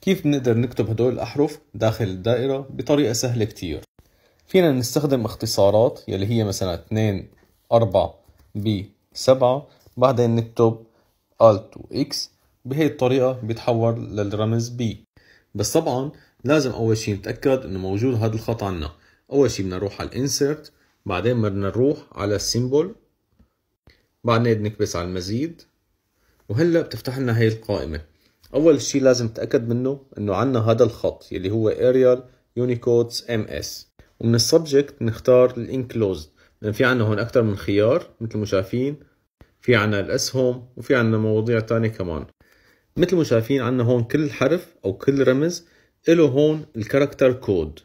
كيف بنقدر نكتب هدول الأحرف داخل الدائرة بطريقة سهلة كتير فينا نستخدم اختصارات يلي هي مثلا 2 4 ب 7 بعدين نكتب Alt و X بهي الطريقة بيتحول للرمز B بس طبعا لازم أول شيء نتأكد إنه موجود هذا الخط عنا أول شيء بدنا نروح على Insert بعدين بدنا نروح على Symbol بعدين نكبس على المزيد وهلا بتفتح لنا هي القائمة اول شيء لازم تأكد منه انه عنا هذا الخط يلي هو Arial Unicodes MS ومن السبجكت نختار Enclosed لان في عنا هون اكثر من خيار مثل ما شايفين في عنا الاسهم وفي عنا مواضيع تانية كمان مثل ما شايفين عنا هون كل حرف او كل رمز له هون الكاركتر كود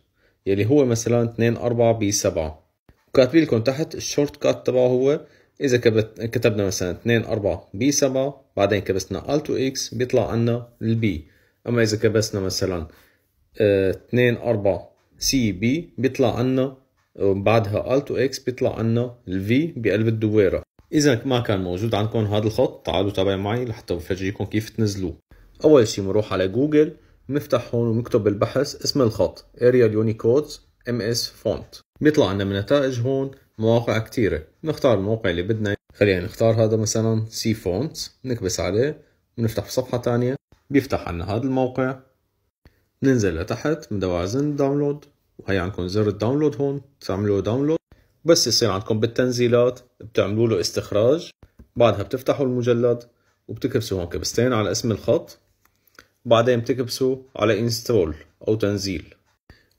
يلي هو مثلا 2 4 ب 7 وكاتبين لكم تحت الشورت كات تبعه هو إذا كتبنا مثلا 2 4 بي 7 بعدين كبسنا Alt اكس بيطلع عنا البي أما إذا كبسنا مثلا 2 4 سي بي بيطلع عنا آه، بعدها Alt اكس بيطلع عنا الفي بقلب الدويرة إذا ما كان موجود عندكم هذا الخط تعالوا تابعوا معي لحتى بفرجيكم كيف تنزلوه أول شي بنروح على جوجل بنفتح هون وبنكتب بالبحث اسم الخط Arial Unicode MS Font بيطلع عنا من نتائج هون مواقع كتيرة نختار الموقع اللي بدنا خلينا نختار هذا مثلا سي فونت نكبس عليه ونفتح صفحة تانية بيفتح عنا هذا الموقع ننزل لتحت بندور على زر داونلود وهي عندكم زر الداونلود هون تعملوا داونلود بس يصير عندكم بالتنزيلات بتعملوا له استخراج بعدها بتفتحوا المجلد وبتكبسوا هون كبستين على اسم الخط بعدين بتكبسوا على انستول او تنزيل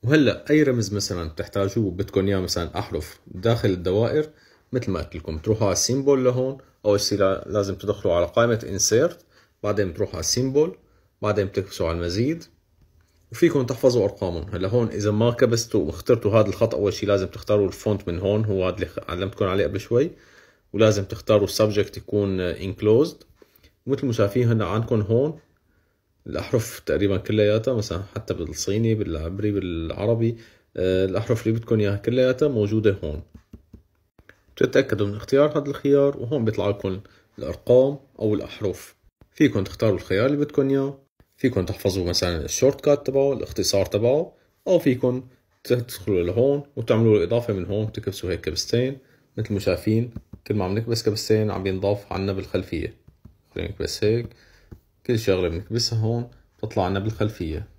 وهلا اي رمز مثلا بتحتاجوه بدكم اياه مثلا احرف داخل الدوائر مثل ما قلت لكم تروحوا على السيمبول لهون اول شيء لازم تدخلوا على قائمه انسيرت بعدين بتروحوا على السيمبول بعدين بتكبسوا على المزيد وفيكم تحفظوا ارقامهم هلا هون اذا ما كبستوا واخترتوا هذا الخط اول شيء لازم تختاروا الفونت من هون هو هذا اللي علمتكم عليه قبل شوي ولازم تختاروا السبجكت يكون انكلوزد مثل ما شايفين هلا عندكم هون الأحرف تقريبا كلياتها مثلا حتى بالصيني بالعبري بالعربي آه، الأحرف اللي بدكم إياها كلياتها موجودة هون بتتأكدوا من اختيار هذا الخيار وهون بيطلع لكم الأرقام أو الأحرف فيكم تختاروا الخيار اللي بدكم إياه فيكم تحفظوا مثلا الشورت كات تبعه الاختصار تبعه أو فيكم تدخلوا لهون وتعملوا الإضافة من هون وتكبسوا هيك كبستين مثل ما شايفين كل ما عم نكبس كبستين عم بينضاف عنا بالخلفية خلينا نكبس هيك كل شغلة بنكبسها هون بتطلع لنا بالخلفية